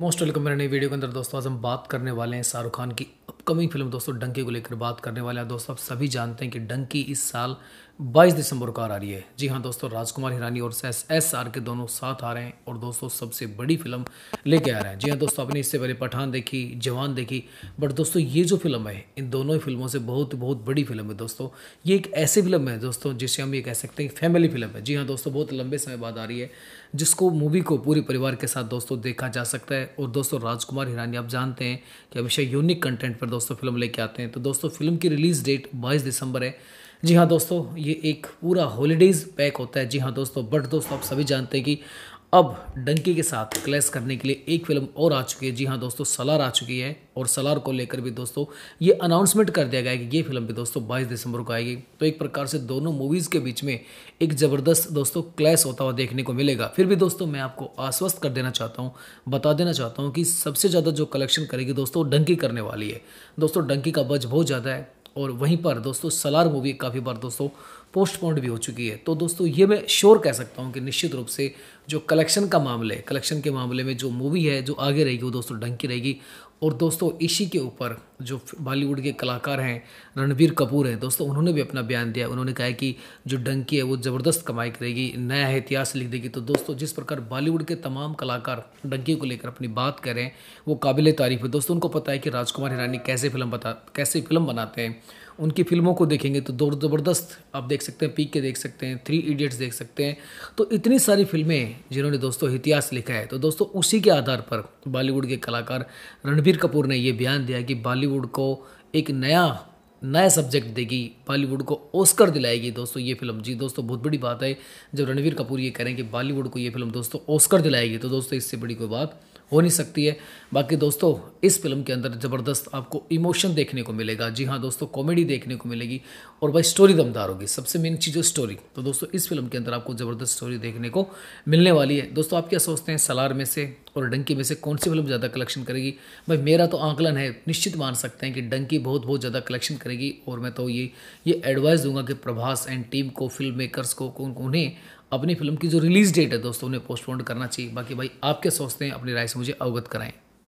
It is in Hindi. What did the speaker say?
मोस्ट वेलकम मेरे नई वीडियो के अंदर दोस्तों आज हम बात करने वाले हैं शाहरुख खान की अपकमिंग फिल्म दोस्तों डंकी को लेकर बात करने वाले हैं दोस्तों आप सभी जानते हैं कि डंकी इस साल 22 दिसंबर को आ रही है जी हाँ दोस्तों राजकुमार हिरानी और एस एस आर के दोनों साथ आ रहे हैं और दोस्तों सबसे बड़ी फिल्म लेके आ रहे हैं जी हाँ दोस्तों आपने इससे पहले पठान देखी जवान देखी बट दोस्तों ये जो फिल्म है इन दोनों ही फिल्मों से बहुत बहुत बड़ी फिल्म है दोस्तों ये एक ऐसी फिल्म है दोस्तों जिसे हम ये कह सकते हैं फैमिली फिल्म है जी हाँ दोस्तों बहुत लंबे समय बाद आ रही है जिसको मूवी को पूरे परिवार के साथ दोस्तों देखा जा सकता है और दोस्तों राजकुमार हिरानी आप जानते हैं कि हमेशा यूनिक कंटेंट पर दोस्तों फिल्म लेके आते हैं तो दोस्तों फिल्म की रिलीज़ डेट बाईस दिसंबर है जी हाँ दोस्तों ये एक पूरा हॉलीडेज़ पैक होता है जी हाँ दोस्तों बट दोस्तों आप सभी जानते हैं कि अब डंकी के साथ क्लैश करने के लिए एक फिल्म और आ चुकी है जी हाँ दोस्तों सलार आ चुकी है और सलार को लेकर भी दोस्तों ये अनाउंसमेंट कर दिया गया है कि ये फिल्म भी दोस्तों 22 दिसंबर को आएगी तो एक प्रकार से दोनों मूवीज़ के बीच में एक ज़बरदस्त दोस्तों क्लैश होता हुआ देखने को मिलेगा फिर भी दोस्तों मैं आपको आश्वस्त कर देना चाहता हूँ बता देना चाहता हूँ कि सबसे ज़्यादा जो कलेक्शन करेगी दोस्तों डंकी करने वाली है दोस्तों डंकी का बज बहुत ज़्यादा है और वहीं पर दोस्तों सलार मूवी काफ़ी बार दोस्तों पोस्टपोन्ड भी हो चुकी है तो दोस्तों ये मैं श्योर कह सकता हूँ कि निश्चित रूप से जो कलेक्शन का मामले कलेक्शन के मामले में जो मूवी है जो आगे रहेगी वो दोस्तों डंकी रहेगी और दोस्तों इसी के ऊपर जो बॉलीवुड के कलाकार हैं रणबीर कपूर हैं दोस्तों उन्होंने भी अपना बयान दिया उन्होंने कहा है कि जो डंकी है वो ज़बरदस्त कमाई करेगी नया इतिहास लिख देगी तो दोस्तों जिस प्रकार बॉलीवुड के तमाम कलाकार डंकी को लेकर अपनी बात करें वो काबिल तारीफ़ है दोस्तों उनको पता है कि राजकुमार हिरानी कैसे फिल्म बता कैसे फिल्म बनाते हैं उनकी फिल्मों को देखेंगे तो दौर ज़बरदस्त आप देख सकते हैं पी के देख सकते हैं थ्री इडियट्स देख सकते हैं तो इतनी सारी फिल्में जिन्होंने दोस्तों इतिहास लिखा है तो दोस्तों उसी के आधार पर बॉलीवुड के कलाकार रणबीर कपूर ने ये बयान दिया कि बॉलीवुड को एक नया नया सब्जेक्ट देगी बॉलीवुड को ओस्कर दिलाएगी दोस्तों ये फिल्म जी दोस्तों बहुत बड़ी बात है जब रणवीर कपूर ये कह रहे हैं कि बॉलीवुड को ये फिल्म दोस्तों ओस्कर दिलाएगी तो दोस्तों इससे बड़ी कोई बात हो नहीं सकती है बाकी दोस्तों इस फिल्म के अंदर ज़बरदस्त आपको इमोशन देखने को मिलेगा जी हाँ दोस्तों कॉमेडी देखने को मिलेगी और भाई स्टोरी दमदार होगी सबसे मेन चीज़ है स्टोरी तो दोस्तों इस फिल्म के अंदर आपको ज़बरदस्त स्टोरी देखने को मिलने वाली है दोस्तों आप क्या सोचते हैं सलार में से और डंकी में से कौन सी फिल्म ज़्यादा कलेक्शन करेगी भाई मेरा तो आंकलन है निश्चित मान सकते हैं कि डंकी बहुत बहुत ज़्यादा कलेक्शन करेगी और मैं तो ये ये एडवाइस दूंगा कि प्रभास एंड टीम को फिल्म मेकरस को उन्हें अपनी फिल्म की जो रिलीज़ डेट है दोस्तों उन्हें पोस्टपोन करना चाहिए बाकी भाई आप क्या सोचते हैं अपनी राय से मुझे अवगत कराएं